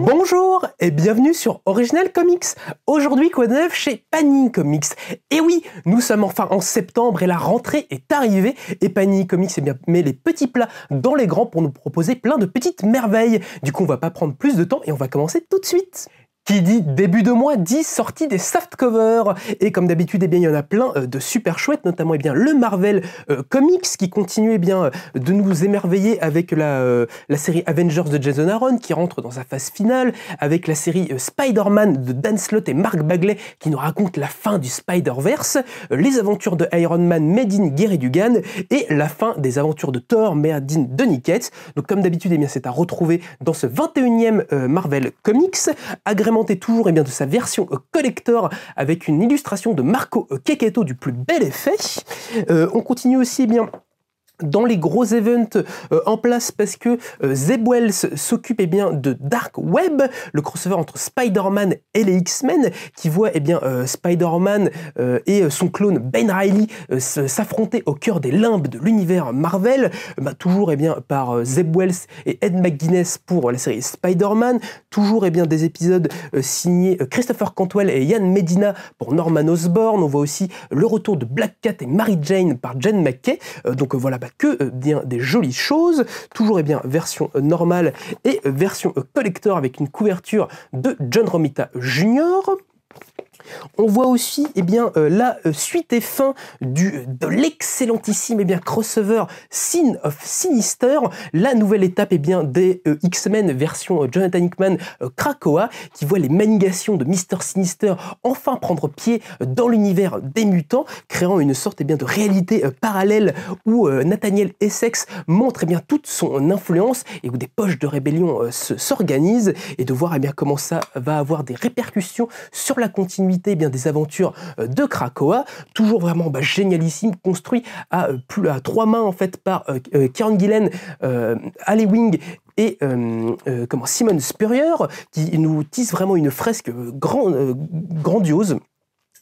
Bonjour. et bienvenue sur Original Comics. Aujourd'hui, quoi de neuf chez Panini Comics. Et oui, nous sommes enfin en septembre et la rentrée est arrivée. Et Panini Comics eh bien, met les petits plats dans les grands pour nous proposer plein de petites merveilles. Du coup, on va pas prendre plus de temps et on va commencer tout de suite. Qui dit début de mois dit sortie des soft softcovers. Et comme d'habitude, eh bien, il y en a plein euh, de super chouettes, notamment eh bien, le Marvel euh, Comics qui continue eh bien, euh, de nous émerveiller avec la, la, série Avengers de Jason Aaron qui rentre dans sa phase finale, avec la série Spider-Man de Dan Slott et Mark Bagley qui nous raconte la fin du Spider-Verse, les aventures de Iron Man made in Gary Dugan et la fin des aventures de Thor made in Donny Donc comme d'habitude, bien, c'est à retrouver dans ce 21e Marvel Comics, agrément et toujours et eh bien, de sa version euh, collector avec une illustration de Marco Keketo du plus bel effet. Euh, on continue aussi eh bien dans les gros events euh, en place parce que euh, Zeb Wells s'occupe eh bien de Dark Web, le crossover entre Spider-Man et les X-Men qui voit eh bien euh, Spider-Man et son clone Ben Reilly s'affronter au cœur des limbes de l'univers Marvel, bah, toujours eh bien par Zeb Wells et Ed McGuinness pour la série Spider-Man, toujours bien des épisodes signés Christopher Cantwell et Ian Medina pour Norman Osborn, on voit aussi le retour de Black Cat et Mary Jane par Jen McKay. donc voilà bah, bah, que euh, bien des jolies choses, toujours et eh bien version euh, normale et euh, version collector avec une couverture de John Romita Jr. On voit aussi eh bien, euh, la euh, suite et fin de l'excellentissime eh bien, crossover Sin of Sinister, la nouvelle étape eh bien, des euh, X-Men version Jonathan Hickman Krakoa, qui voit les manigations de Mister Sinister enfin prendre pied dans l'univers des mutants, créant une sorte eh bien, de réalité parallèle où Nathaniel Essex montre bien, toute son influence et où des poches de rébellion s'organisent et de voir bien, comment ça va avoir des répercussions sur la continuité eh bien, des aventures euh, de Krakoa, toujours vraiment bah, génialissime, construit à, euh, plus, à trois mains en fait par euh, Kieran Gillen, Ali Wing et comment Simon Spurrier qui nous tisse vraiment une fresque grand, grandiose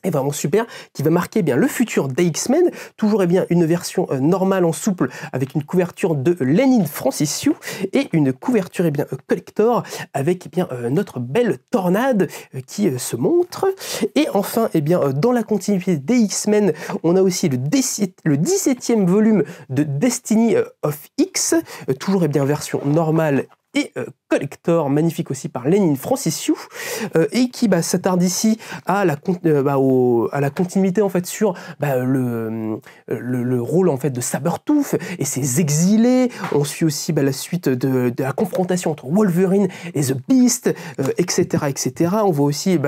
est vraiment super, qui va marquer eh bien le futur des X-Men, toujours et eh bien une version euh, normale en souple avec une couverture de Lenin Francis et une couverture eh bien collector avec bien euh, notre belle tornade euh, qui se montre et enfin bien dans la continuité des X-Men, on a aussi le, le 17e volume de Destiny of X, toujours et bien version normale et euh, Collector, magnifique aussi par Lénine Francisiu, euh, et qui bah, s'attarde ici euh, bah, à la, continuité en fait sur bah, le, rôle en fait de Sabertooth et ses exilés. On suit aussi la suite de, la confrontation entre Wolverine et The Beast, etc., etc. On voit aussi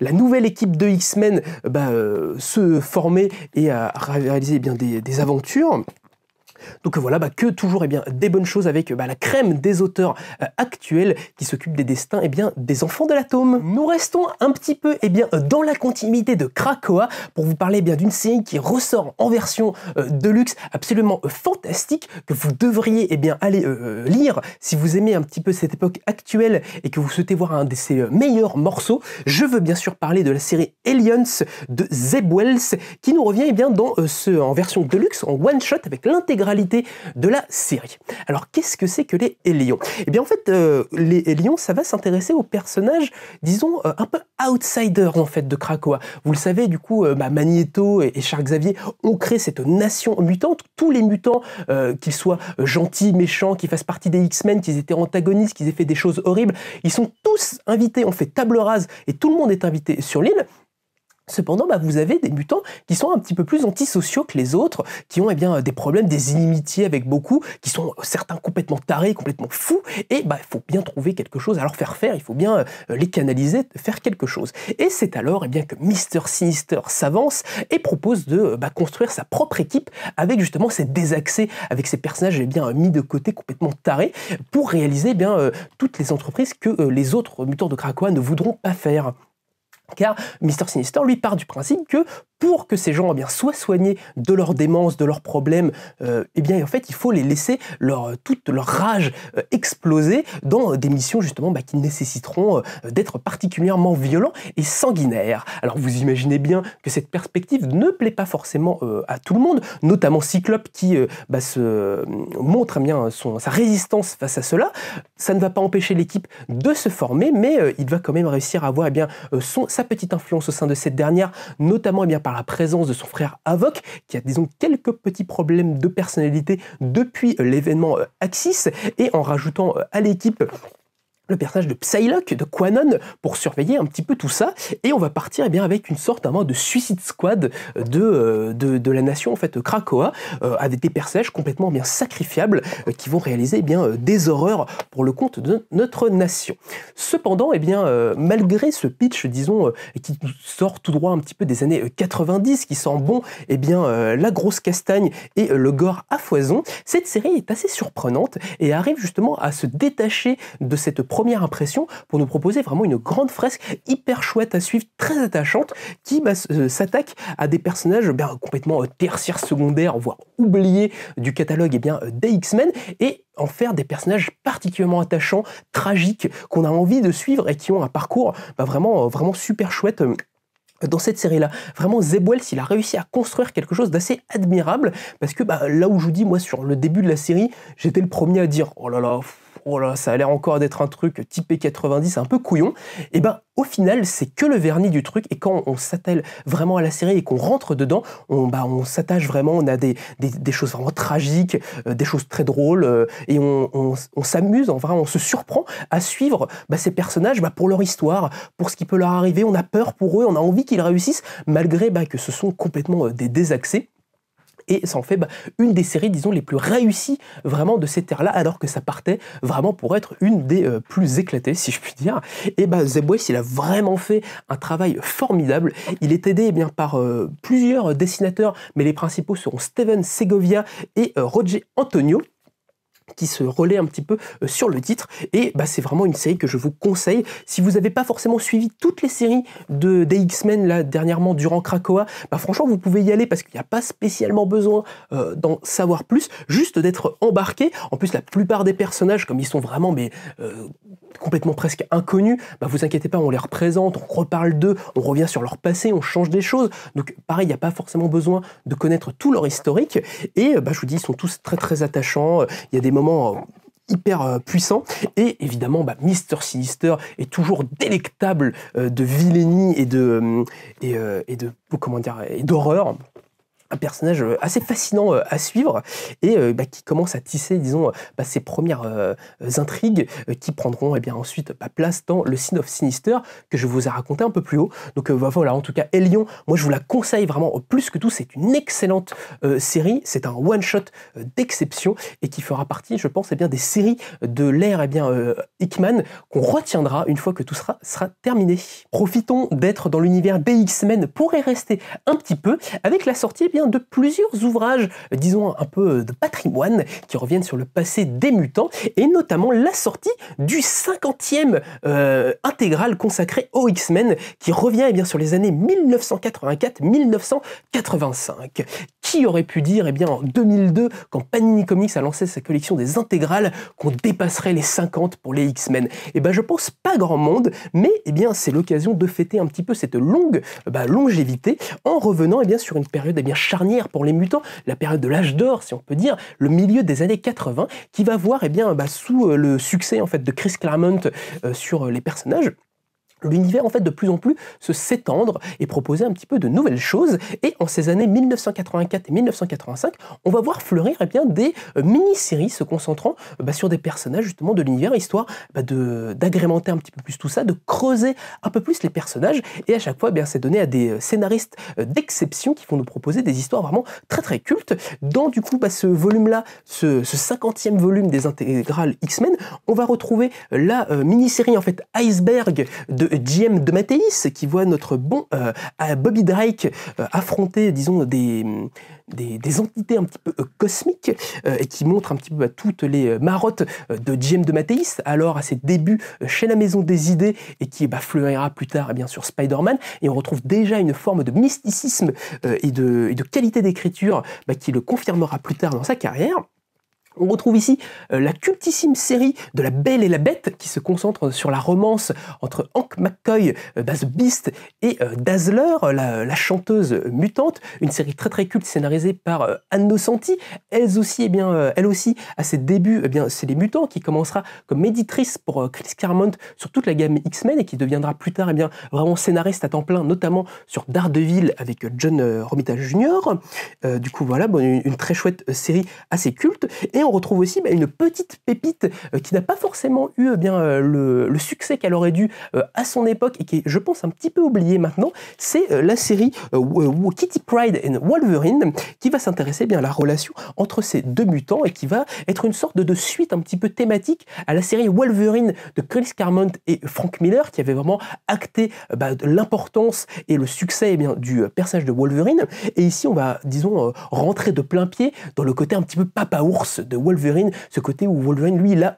la nouvelle équipe de X-Men se former et à réaliser eh bien, des aventures. Donc voilà, bah, que toujours et eh bien, des bonnes choses avec bah, la crème des auteurs euh, actuels qui s'occupent des destins et eh bien, des enfants de l'atome. Nous restons un petit peu et eh bien, dans la continuité de Krakoa pour vous parler bien d'une série qui ressort en version euh, Deluxe absolument euh, fantastique que vous devriez et bien, aller lire si vous aimez un petit peu cette époque actuelle et que vous souhaitez voir un de ses meilleurs morceaux. Je veux bien sûr parler de la série Aliens de Zeb Wells qui nous revient bien, dans, ce, en version Deluxe en one-shot avec l'intégralité de la série. Alors qu'est-ce que c'est que les hélions Eh bien en fait, euh, les Lions, ça va s'intéresser aux personnages, disons, euh, un peu outsiders en fait de Krakoa. Vous le savez, du coup, euh, bah, Magneto et, Charles Xavier ont créé cette nation mutante. Tous les mutants, qu'ils soient gentils, méchants, qu'ils fassent partie des X-Men, qu'ils étaient antagonistes, qu'ils aient fait des choses horribles, ils sont tous invités, on fait table rase et tout le monde est invité sur l'île. Cependant, bah, vous avez des mutants qui sont un petit peu plus antisociaux que les autres, qui ont eh bien, des problèmes, des inimitiés avec beaucoup, qui sont euh, certains complètement tarés, complètement fous, et bah, il faut bien trouver quelque chose à leur faire faire, il faut bien euh, les canaliser, faire quelque chose. Et c'est alors eh bien, que Mister Sinister s'avance et propose de euh, bah, construire sa propre équipe avec justement ces désaccès, avec ces personnages eh bien, mis de côté, complètement tarés, pour réaliser eh bien, toutes les entreprises que les autres mutants de Krakoa ne voudront pas faire. Car Mister Sinister, lui, part du principe que pour que ces gens eh soient soignés de leur démence, de leurs problèmes, euh, eh bien, en fait, il faut les laisser euh, toute leur rage euh, exploser dans des missions justement bah, qui nécessiteront d'être particulièrement violents et sanguinaires. Alors vous imaginez bien que cette perspective ne plaît pas forcément à tout le monde, notamment Cyclope qui bah, montre eh bien, sa résistance face à cela. Ça ne va pas empêcher l'équipe de se former, mais il va quand même réussir à avoir sa petite influence au sein de cette dernière, notamment pour par la présence de son frère Avok, qui a disons quelques petits problèmes de personnalité depuis l'événement euh, Axis, et en rajoutant euh, à l'équipe le personnage de Psylocke, de Quanon, pour surveiller un petit peu tout ça. Et on va partir eh bien, avec une sorte de suicide squad euh, euh, de, de, la nation en fait, euh, Krakoa, avec des personnages complètement bien, sacrifiables qui vont réaliser eh bien, des horreurs pour le compte de notre nation. Cependant, eh bien, malgré ce pitch, disons, qui sort tout droit un petit peu des années 90, qui sent bon eh bien, la grosse castagne et le gore à foison, cette série est assez surprenante et arrive justement à se détacher de cette première impression pour nous proposer vraiment une grande fresque hyper chouette à suivre, très attachante, qui bah, euh, s'attaque à des personnages bien bah, complètement euh, tertiaires, secondaires, voire oubliés du catalogue et eh bien, euh, des X-Men, et en faire des personnages particulièrement attachants, tragiques, qu'on a envie de suivre et qui ont un parcours bah, vraiment, vraiment super chouette dans cette série-là. Vraiment, Zeb Wells, il a réussi à construire quelque chose d'assez admirable, parce que là où je vous dis, moi, sur le début de la série, j'étais le premier à dire « Oh là là, oh là, ça a l'air encore d'être un truc typé 90, un peu couillon, et eh ben au final, c'est que le vernis du truc. Et quand on s'attelle vraiment à la série et qu'on rentre dedans, on, bah, s'attache vraiment, on a des, choses vraiment tragiques, euh, des choses très drôles, euh, et on, s'amuse, en on se surprend à suivre bah, ces personnages bah, pour leur histoire, pour ce qui peut leur arriver. On a peur pour eux, on a envie qu'ils réussissent, malgré que ce sont complètement euh, des désaxés et ça en fait bah, une des séries, disons, les plus réussies vraiment de cette terres là alors que ça partait vraiment pour être une des euh, plus éclatées, si je puis dire. Et bah, Zeb il a vraiment fait un travail formidable. Il est aidé eh bien, par euh, plusieurs dessinateurs, mais les principaux seront Steven Segovia et euh, Roger Antonio qui se relaie un petit peu euh, sur le titre. Et bah, c'est vraiment une série que je vous conseille. Si vous n'avez pas forcément suivi toutes les séries de, des X-Men là dernièrement durant Krakoa, bah, franchement vous pouvez y aller parce qu'il n'y a pas spécialement besoin euh, d'en savoir plus, juste d'être embarqué. En plus la plupart des personnages, comme ils sont vraiment mais, euh, complètement presque inconnus, bah, vous inquiétez pas, on les représente, on reparle d'eux, on revient sur leur passé, on change des choses. Donc pareil, il n'y a pas forcément besoin de connaître tout leur historique. Et bah, je vous dis, ils sont tous très très attachants. Il y a des moments euh, hyper euh, puissants. et évidemment bah, Mister Sinister est toujours délectable euh, de vilainie et de de et d'horreur un personnage euh, assez fascinant euh, à suivre et euh, bah, qui commence à tisser, disons, bah, ses premières intrigues qui prendront eh bien, ensuite bah, place dans le Sin of Sinister que je vous ai raconté un peu plus haut. Donc voilà, en tout cas, Elion, moi je vous la conseille vraiment plus que tout. C'est une excellente série, c'est un one-shot d'exception et qui fera partie, je pense, et eh bien, des séries de l'ère eh bien, Hickman qu'on retiendra une fois que tout sera, sera terminé. Profitons d'être dans l'univers bx men pour y rester un petit peu avec la sortie de plusieurs ouvrages, euh, disons un peu euh, de patrimoine, qui reviennent sur le passé des mutants, et notamment la sortie du 50e euh, intégral consacré aux X-Men, qui revient eh bien, sur les années 1984-1985. Qui aurait pu dire et eh bien, en 2002, quand Panini Comics a lancé sa collection des intégrales, qu'on dépasserait les 50 pour les X-Men eh ben je pense pas grand monde, mais bien, c'est l'occasion de fêter un petit peu cette longue bah, longévité en revenant et bien, sur une période eh bien, charnière pour les mutants, la période de l'âge d'or, si on peut dire, le milieu des années 80, qui va voir, eh bien, bah, sous euh, le succès en fait de Chris Claremont euh, sur euh, les personnages, l'univers en fait de plus en plus se s'étendre et proposer un petit peu de nouvelles choses et en ces années 1984 et 1985 on va voir fleurir et eh bien des euh, mini-séries se concentrant euh, bah, sur des personnages justement de l'univers histoire bah, de d'agrémenter un petit peu plus tout ça de creuser un peu plus les personnages et à chaque fois eh bien c'est donné à des euh, scénaristes d'exception qui vont nous proposer des histoires vraiment très très cultes dans du coup bah, ce volume là ce, ce 50e volume des intégrales X-Men on va retrouver la mini-série en fait Iceberg de de JM de Matéis qui voit notre bon euh, Bobby Drake euh, affronter, disons, des, entités un petit peu euh, cosmiques et qui montre un petit peu bah, toutes les marottes de JM de Matéis, alors à ses débuts chez la Maison des Idées et qui bah, fleurira plus tard, eh bien sur Spider-Man. Et on retrouve déjà une forme de mysticisme et de, qualité d'écriture bah, qui le confirmera plus tard dans sa carrière. On retrouve ici euh, la cultissime série de La Belle et la Bête qui se concentre sur la romance entre Hank McCoy, euh, Bass Beast, et euh, Dazzler, la, chanteuse mutante. Une série très très culte scénarisée par Anne Nocenti. Elle aussi, eh bien, elle aussi, à ses débuts, eh c'est les mutants qui commencera comme éditrice pour Chris Carmont sur toute la gamme X-Men et qui deviendra plus tard et eh bien, vraiment scénariste à temps plein, notamment sur Daredevil avec John Romita Jr. du coup, voilà, une, très chouette série assez culte on retrouve aussi bah, une petite pépite euh, qui n'a pas forcément eu eh bien euh, le, succès qu'elle aurait dû euh, à son époque et qui est, je pense, un petit peu oubliée maintenant. C'est la série Kitty Pride and Wolverine qui va s'intéresser eh bien à la relation entre ces deux mutants et qui va être une sorte de suite un petit peu thématique à la série Wolverine de Chris Carmont et Frank Miller qui avait vraiment acté bah, l'importance et le succès eh bien, du personnage de Wolverine. Et ici, on va, disons, rentrer de plein pied dans le côté un petit peu papa ours de Wolverine, ce côté où Wolverine, lui, il a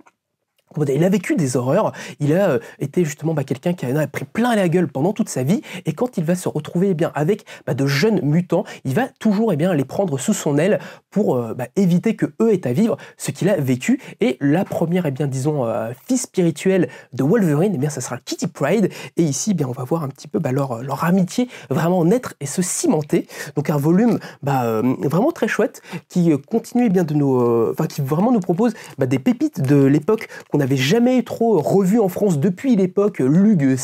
il a vécu des horreurs, il a euh, été justement bah, quelqu'un qui a pris plein la gueule pendant toute sa vie, et quand il va se retrouver eh bien, avec bah, de jeunes mutants, il va toujours eh bien, les prendre sous son aile pour euh, bah, éviter que eux aient à vivre ce qu'il a vécu. Et la première, eh bien, disons, euh, fille spirituelle de Wolverine, et bien, ça sera Kitty Pride, et ici, bien, on va voir un petit peu leur, leur, amitié vraiment naître et se cimenter. Donc un volume vraiment très chouette qui continue bien de nous, enfin qui vraiment nous propose des pépites de l'époque qu'on n'avait jamais trop revu en France depuis l'époque Lug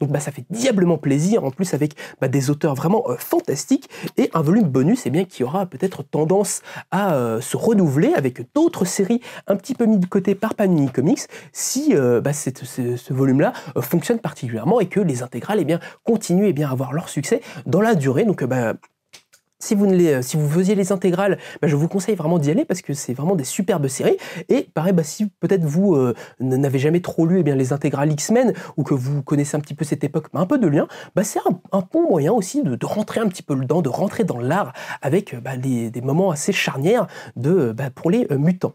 Donc bah, ça fait diablement plaisir, en plus avec bah, des auteurs vraiment euh, fantastiques, et un volume bonus eh bien, qui aura peut-être tendance à euh, se renouveler avec d'autres séries un petit peu mises de côté par Panini Comics, si euh, bah, ce, volume-là fonctionne particulièrement et que les intégrales eh bien, continuent et eh bien, à avoir leur succès dans la durée. Donc bah, si vous, ne les, euh, si vous faisiez les intégrales, bah, je vous conseille vraiment d'y aller parce que c'est vraiment des superbes séries. Et pareil, bah, si peut-être vous euh, n'avez jamais trop lu eh bien, les intégrales X-Men ou que vous connaissez un petit peu cette époque, mais bah, un peu de lien, c'est un, bon moyen aussi de, rentrer un petit peu dedans, de rentrer dans l'art avec des, euh, des, moments assez charnières de, pour les mutants.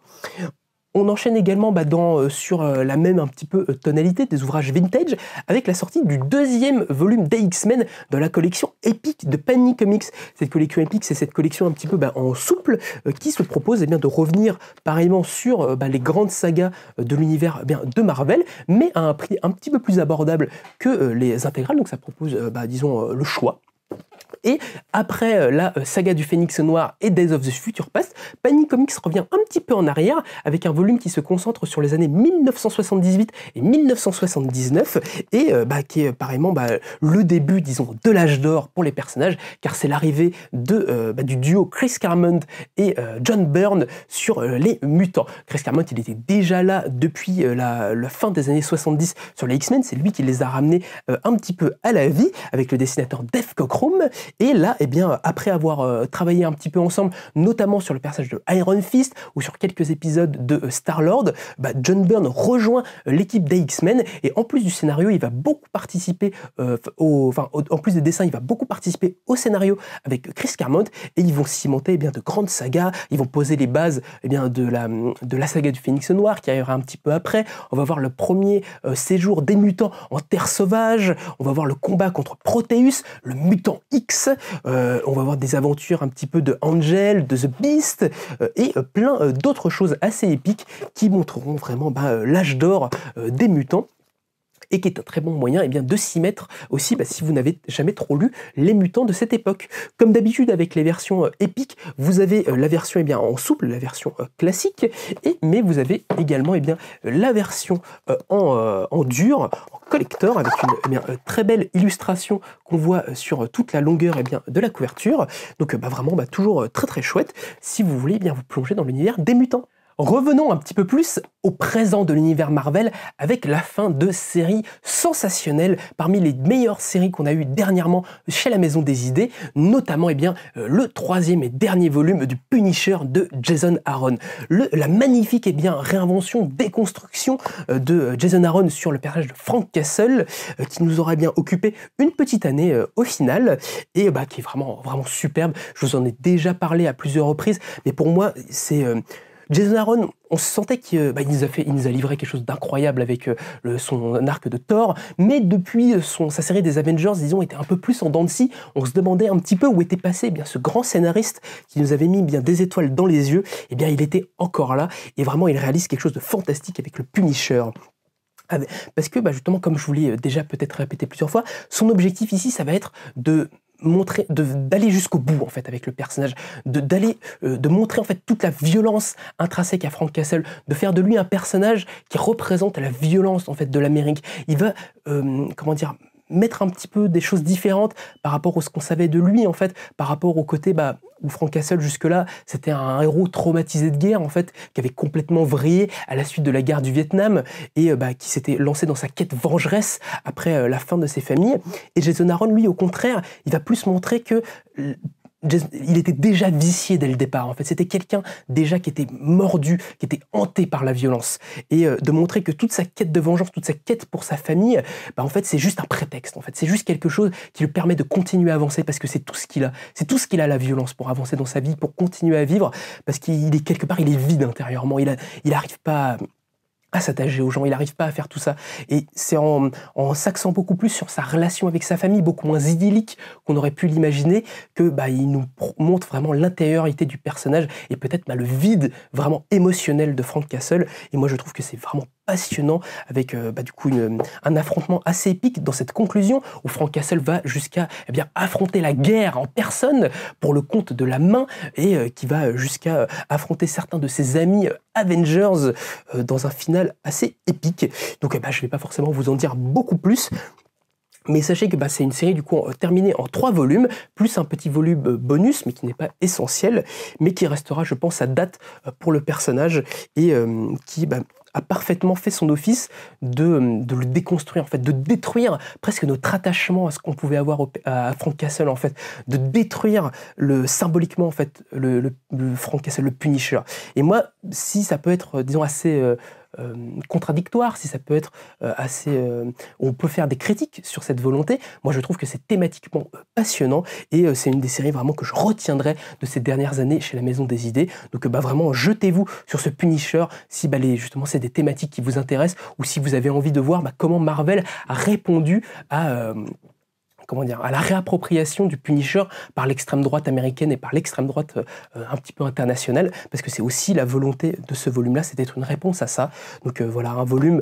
On enchaîne également bah, euh, sur euh, la même un petit peu euh, tonalité des ouvrages vintage avec la sortie du deuxième volume des X-Men de la collection Epic de Panic Comics. Cette collection Epic, c'est cette collection un petit peu bah, en souple qui se propose eh de revenir pareillement sur bah, les grandes sagas de l'univers eh de Marvel, mais à un prix un petit peu plus abordable que les intégrales. Donc ça propose, disons, le choix et après euh, la euh, saga du Phénix Noir et Days of the Future Past, Panic Comics revient un petit peu en arrière avec un volume qui se concentre sur les années 1978 et 1979 et euh, bah, qui est apparemment bah, le début, disons, de l'âge d'or pour les personnages car c'est l'arrivée bah, du duo Chris Claremont et John Byrne sur les mutants. Chris Carmont il était déjà là depuis la, la, fin des années 70 sur les X-Men, c'est lui qui les a ramenés un petit peu à la vie avec le dessinateur Dave Cockrum et là, eh bien, euh, après avoir euh, travaillé un petit peu ensemble, notamment sur le personnage de Iron Fist ou sur quelques épisodes de euh, Star-Lord, bah, John Byrne rejoint l'équipe des X-Men et en plus du scénario, il va beaucoup participer au, enfin, en plus des dessins, il va beaucoup participer au scénario avec Chris Carmont et ils vont cimenter eh bien, de grandes sagas, ils vont poser les bases eh bien, de, la, de la saga du Phénix Noir qui arrivera un petit peu après. On va voir le premier séjour des mutants en Terre Sauvage, on va voir le combat contre Proteus, le mutant X euh, on va voir des aventures un petit peu de Angel, de The Beast euh, et euh, plein d'autres choses assez épiques qui montreront vraiment bah, l'âge d'or des mutants et qui est un très bon moyen et eh bien, de s'y mettre aussi bah, si vous n'avez jamais trop lu les mutants de cette époque. Comme d'habitude avec les versions euh, épiques, vous avez euh, la version eh bien, en souple, la version euh, classique, et, mais vous avez également eh bien, la version en, dur, en collector, avec une très belle illustration qu'on voit sur toute la longueur et bien, de la couverture. Donc bah, vraiment bah, toujours très très chouette si vous voulez bien, vous plonger dans l'univers des mutants. Revenons un petit peu plus au présent de l'univers Marvel avec la fin de série sensationnelle parmi les meilleures séries qu'on a eues dernièrement chez la Maison des Idées, notamment eh bien, euh, le troisième et dernier volume du Punisher de Jason Aaron. la magnifique et eh bien, réinvention, déconstruction euh, de euh, Jason Aaron sur le personnage de Frank Castle qui nous aura bien occupé une petite année au final et bah, qui est vraiment, vraiment superbe. Je vous en ai déjà parlé à plusieurs reprises, mais pour moi, c'est... Jason Aaron, on sentait qu'il euh, bah, nous, a livré quelque chose d'incroyable avec euh, son arc de Thor, mais depuis euh, sa série des Avengers, disons, était un peu plus en dents de scie. On se demandait un petit peu où était passé eh bien, ce grand scénariste qui nous avait mis eh bien des étoiles dans les yeux. eh bien, il était encore là, et vraiment, il réalise quelque chose de fantastique avec le Punisher. Parce que, bah, justement, comme je vous l'ai déjà peut-être répété plusieurs fois, son objectif ici, ça va être de montrer, d'aller jusqu'au bout en fait avec le personnage, de d'aller, euh, de montrer en fait toute la violence intrinsèque à Frank Castle, de faire de lui un personnage qui représente la violence en fait de l'Amérique. Il va, euh, comment dire, mettre un petit peu des choses différentes par rapport à ce qu'on savait de lui, en fait, par rapport au côté bah, où Frank Castle, jusque-là, c'était un héros traumatisé de guerre, en fait, qui avait complètement vrillé à la suite de la guerre du Vietnam et euh, bah, qui s'était lancé dans sa quête vengeresse après euh, la fin de ses familles. Et Jason Aaron, lui, au contraire, il va plus montrer que il était déjà vicié dès le départ. En fait, c'était quelqu'un déjà qui était mordu, qui était hanté par la violence, et euh, de montrer que toute sa quête de vengeance, toute sa quête pour sa famille, bah, en fait, c'est juste un prétexte. En fait, c'est juste quelque chose qui lui permet de continuer à avancer parce que c'est tout ce qu'il a. C'est tout ce qu'il a la violence pour avancer dans sa vie, pour continuer à vivre, parce qu'il est quelque part, il est vide intérieurement. Il n'arrive pas. À, s'attacher aux gens, il n'arrive pas à faire tout ça. Et c'est en, en s'axant beaucoup plus sur sa relation avec sa famille, beaucoup moins idyllique qu'on aurait pu l'imaginer, que bah, il nous montre vraiment l'intériorité du personnage et peut-être bah, le vide vraiment émotionnel de Frank Castle. Et moi, je trouve que c'est vraiment passionnant avec euh, bah, du coup un affrontement assez épique dans cette conclusion où Frank Castle va jusqu'à eh bien affronter la guerre en personne pour le compte de la main et euh, qui va jusqu'à euh, affronter certains de ses amis Avengers dans un final assez épique. Donc bah, je ne vais pas forcément vous en dire beaucoup plus. Mais sachez que bah, c'est une série du coup terminée en trois volumes, plus un petit volume bonus, mais qui n'est pas essentiel, mais qui restera, je pense, à date pour le personnage et qui bah, a parfaitement fait son office euh, de, le déconstruire, en fait, de détruire presque notre attachement à ce qu'on pouvait avoir à Frank Castle, en fait, de détruire le, symboliquement, en fait, le, Frank Castle, le Punisher. Et moi, si ça peut être, euh, disons, assez. Euh, euh, contradictoire, si ça peut être euh, assez... Euh, on peut faire des critiques sur cette volonté. Moi, je trouve que c'est thématiquement passionnant et c'est une des séries vraiment que je retiendrai de ces dernières années chez la Maison des Idées. Donc, bah, vraiment, jetez-vous sur ce Punisher si bah, justement c'est des thématiques qui vous intéressent ou si vous avez envie de voir bah, comment Marvel a répondu à comment dire, à la réappropriation du Punisher par l'extrême droite américaine et par l'extrême droite euh, euh, un petit peu internationale, parce que c'est aussi la volonté de ce volume-là, c'est d'être une réponse à ça. Donc euh, voilà, un volume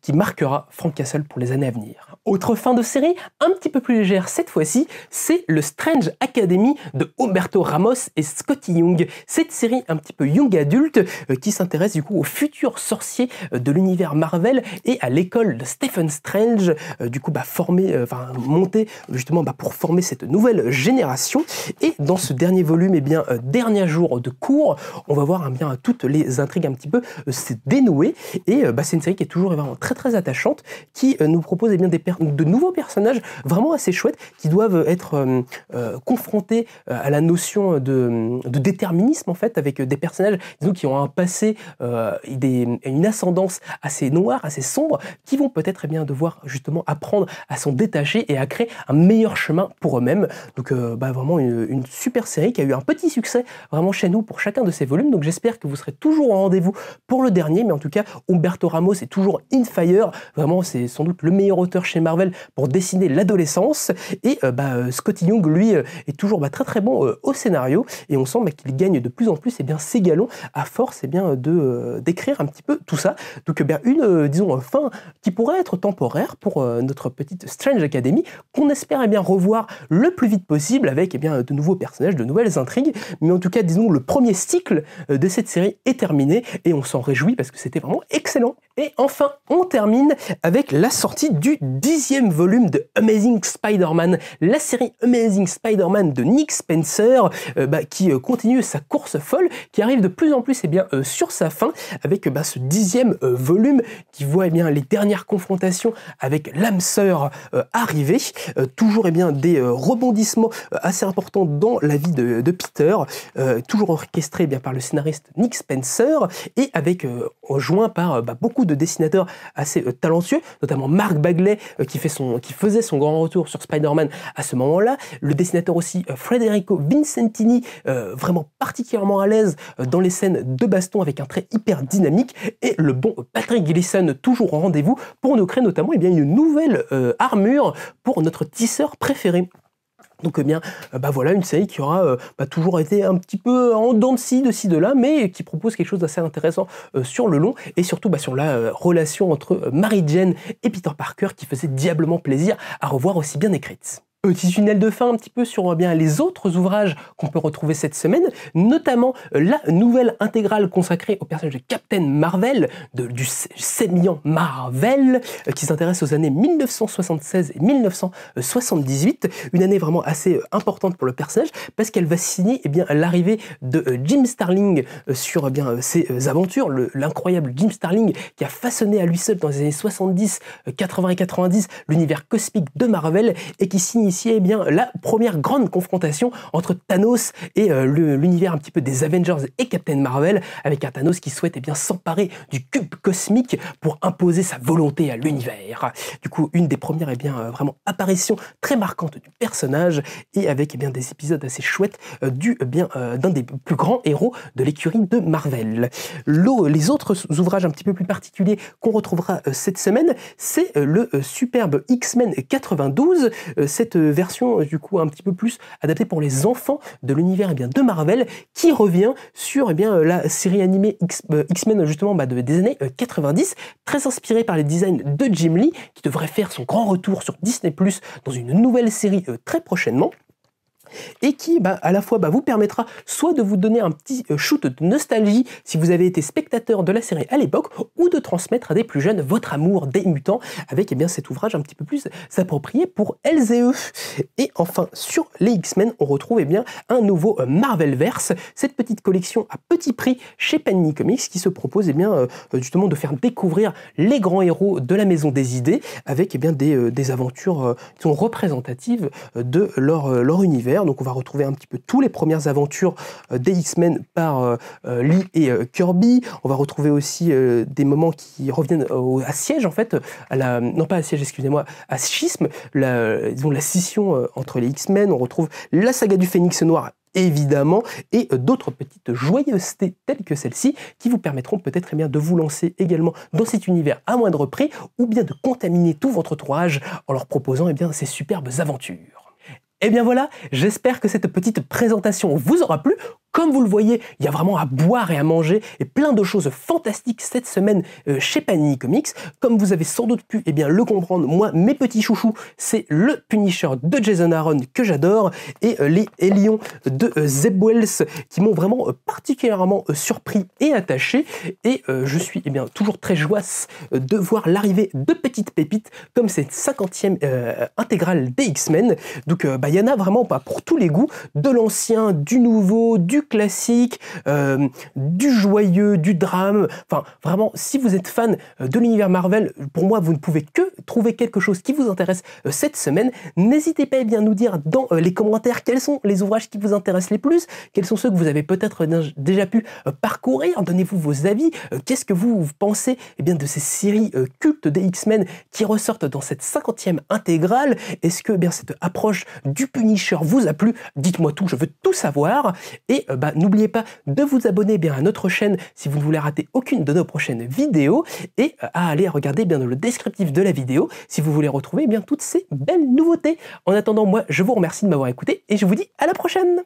qui marquera Frank Castle pour les années à venir. Autre fin de série, un petit peu plus légère cette fois-ci, c'est le Strange Academy de Humberto Ramos et Scotty Young. Cette série un petit peu young adulte euh, qui s'intéresse du coup aux futurs sorciers euh, de l'univers Marvel et à l'école de Stephen Strange, euh, du coup bah, enfin monté justement bah, pour former cette nouvelle génération. Et dans ce dernier volume, et eh bien dernier jour de cours, on va voir hein, bien toutes les intrigues un petit peu se dénouer. Et bah, c'est une série qui est toujours vraiment eh très très attachante, qui nous propose eh bien des personnages de nouveaux personnages vraiment assez chouettes qui doivent être euh, euh, confrontés euh, à la notion de, déterminisme en fait avec des personnages disons, qui ont un passé, et une ascendance assez noire, assez sombre, qui vont peut-être eh bien devoir justement apprendre à s'en détacher et à créer un meilleur chemin pour eux-mêmes. Donc bah, vraiment une, super série qui a eu un petit succès vraiment chez nous pour chacun de ces volumes. Donc j'espère que vous serez toujours au rendez-vous pour le dernier, mais en tout cas Umberto Ramos est toujours in fire. Vraiment c'est sans doute le meilleur auteur chez Marvel pour dessiner l'adolescence. Et euh, bah, euh, Scotty Young, lui, euh, est toujours bah, très très bon au scénario. Et on sent bah, qu'il gagne de plus en plus et eh bien, ses galons à force et eh bien, de, d'écrire un petit peu tout ça. Donc eh bien, une, disons, fin qui pourrait être temporaire pour notre petite Strange Academy, qu'on espère bien, revoir le plus vite possible avec et bien, de nouveaux personnages, de nouvelles intrigues. Mais en tout cas, disons, le premier cycle de cette série est terminé et on s'en réjouit parce que c'était vraiment excellent. Et enfin, on termine avec la sortie du 10 dixième volume de Amazing Spider-Man, la série Amazing Spider-Man de Nick Spencer, euh, bah, qui euh, continue sa course folle, qui arrive de plus en plus et eh bien, euh, sur sa fin, avec bah, ce dixième volume qui voit eh bien, les dernières confrontations avec l'âme sœur arriver, toujours et eh bien, des rebondissements assez importants dans la vie de, Peter, toujours orchestré bien, par le scénariste Nick Spencer, et avec joint par bah, beaucoup de dessinateurs assez talentueux, notamment Mark Bagley, euh, qui, fait son, qui faisait son grand retour sur Spider-Man à ce moment-là. Le dessinateur aussi euh, Federico Vincentini, euh, vraiment particulièrement à l'aise dans les scènes de baston avec un trait hyper dynamique. Et le bon Patrick Gleason, toujours au rendez-vous, pour nous créer notamment eh bien, une nouvelle armure pour notre tisseur préféré. Donc eh bien, euh, bah voilà une série qui aura euh, bah, toujours été un petit peu en dents de ci, de ci, de là, mais qui propose quelque chose d'assez intéressant euh, sur le long et surtout bah, sur la relation entre Mary Jane et Peter Parker qui faisait diablement plaisir à revoir aussi bien écrite petit tunnel de fin un petit peu sur euh, bien, les autres ouvrages qu'on peut retrouver cette semaine, notamment euh, la nouvelle intégrale consacrée au personnage de Captain Marvel, de, du sémillant Marvel, euh, qui s'intéresse aux années 1976 et 1978, une année vraiment assez importante pour le personnage, parce qu'elle va signer eh l'arrivée de Jim Starling sur bien, ses aventures, l'incroyable Jim Starling qui a façonné à lui seul dans les années 70, 80 et 90 l'univers cosmique de Marvel, et qui signe Ici, bien, la première grande confrontation entre Thanos et euh, l'univers un petit peu des Avengers et Captain Marvel, avec un Thanos qui souhaite eh bien, s'emparer du cube cosmique pour imposer sa volonté à l'univers. Du coup, une des premières eh bien, euh, vraiment apparitions très marquantes du personnage et avec eh bien, des épisodes assez chouettes euh, du, bien, d'un des plus grands héros de l'écurie de Marvel. Les autres ouvrages un petit peu plus particuliers qu'on retrouvera cette semaine, c'est le superbe X-Men 92, cette version euh, du coup un petit peu plus adaptée pour les enfants de l'univers eh bien de Marvel qui revient sur eh bien euh, la série animée euh, X-Men justement bah, de, des années 90, très inspirée par les designs de Jim Lee qui devrait faire son grand retour sur Disney+ Plus dans une nouvelle série très prochainement et qui bah, à la fois bah, vous permettra soit de vous donner un petit euh, shoot de nostalgie si vous avez été spectateur de la série à l'époque, ou de transmettre à des plus jeunes votre amour des mutants avec eh bien, cet ouvrage un petit peu plus approprié pour elles et eux. Et enfin, sur les X-Men, on retrouve eh bien, un nouveau euh, Marvelverse, cette petite collection à petit prix chez Panini Comics qui se propose eh bien, euh, justement de faire découvrir les grands héros de la maison des idées avec eh bien, des, aventures qui sont représentatives de leur univers donc on va retrouver un petit peu tous les premières aventures euh, des X-Men par euh, euh, Lee et Kirby. On va retrouver aussi des moments qui reviennent au, à siège en fait, à la, non pas à siège, excusez-moi, à schisme, la, la scission entre les X-Men. On retrouve la saga du Phénix Noir évidemment, et d'autres petites joyeusetés telles que celle-ci qui vous permettront peut-être eh bien, de vous lancer également dans cet univers à moindre prix ou bien de contaminer tout votre entourage en leur proposant eh bien, ces superbes aventures. Et eh bien voilà, j'espère que cette petite présentation vous aura plu. Comme vous le voyez, il y a vraiment à boire et à manger et plein de choses fantastiques cette semaine euh, chez Panini Comics. Comme vous avez sans doute pu eh bien, le comprendre, moi, mes petits chouchous, c'est le Punisher de Jason Aaron que j'adore et euh, les Lions de euh, Zeb Wells qui m'ont vraiment particulièrement surpris et attaché. Et je suis eh bien, toujours très joie de voir l'arrivée de petites pépites comme cette 50e intégrale des X-Men. Donc, bah, il y en a vraiment pas pour tous les goûts, de l'ancien, du nouveau, du classique, euh, du joyeux, du drame. Enfin, vraiment, si vous êtes fan euh, de l'univers Marvel, pour moi, vous ne pouvez que trouver quelque chose qui vous intéresse euh, cette semaine. N'hésitez pas eh à bien nous dire dans les commentaires quels sont les ouvrages qui vous intéressent les plus, quels sont ceux que vous avez peut-être déjà pu parcourir. Donnez-vous vos avis. Qu'est-ce que vous pensez eh bien, de ces séries cultes des X-Men qui ressortent dans cette 50e intégrale Est-ce que eh bien, cette approche du Punisher vous a plu Dites-moi tout, je veux tout savoir. Et euh, bah, n'oubliez pas de vous abonner bien à notre chaîne si vous ne voulez rater aucune de nos prochaines vidéos et euh, à aller regarder bien dans le descriptif de la vidéo si vous voulez retrouver eh bien toutes ces belles nouveautés. En attendant, moi, je vous remercie de m'avoir écouté et je vous dis à la prochaine